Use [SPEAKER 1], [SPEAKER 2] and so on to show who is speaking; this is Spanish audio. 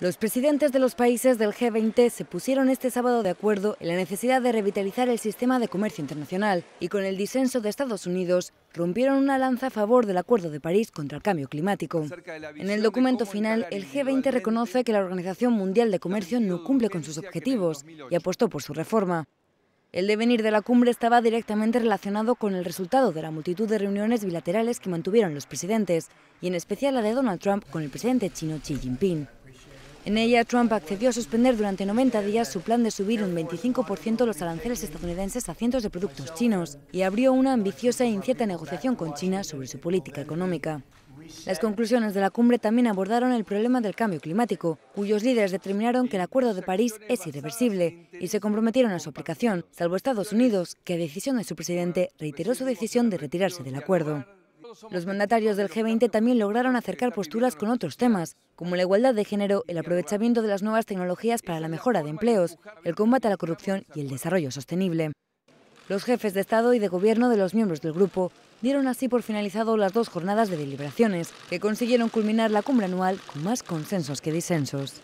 [SPEAKER 1] Los presidentes de los países del G20 se pusieron este sábado de acuerdo en la necesidad de revitalizar el sistema de comercio internacional y con el disenso de Estados Unidos rompieron una lanza a favor del Acuerdo de París contra el cambio climático. En el documento final, el G20 reconoce que la Organización Mundial de Comercio no cumple con sus objetivos y apostó por su reforma. El devenir de la cumbre estaba directamente relacionado con el resultado de la multitud de reuniones bilaterales que mantuvieron los presidentes, y en especial la de Donald Trump con el presidente chino Xi Jinping. En ella, Trump accedió a suspender durante 90 días su plan de subir un 25% los aranceles estadounidenses a cientos de productos chinos y abrió una ambiciosa e incierta negociación con China sobre su política económica. Las conclusiones de la cumbre también abordaron el problema del cambio climático, cuyos líderes determinaron que el Acuerdo de París es irreversible y se comprometieron a su aplicación, salvo Estados Unidos, que a decisión de su presidente reiteró su decisión de retirarse del acuerdo. Los mandatarios del G20 también lograron acercar posturas con otros temas, como la igualdad de género, el aprovechamiento de las nuevas tecnologías para la mejora de empleos, el combate a la corrupción y el desarrollo sostenible. Los jefes de Estado y de Gobierno de los miembros del grupo dieron así por finalizado las dos jornadas de deliberaciones, que consiguieron culminar la cumbre anual con más consensos que disensos.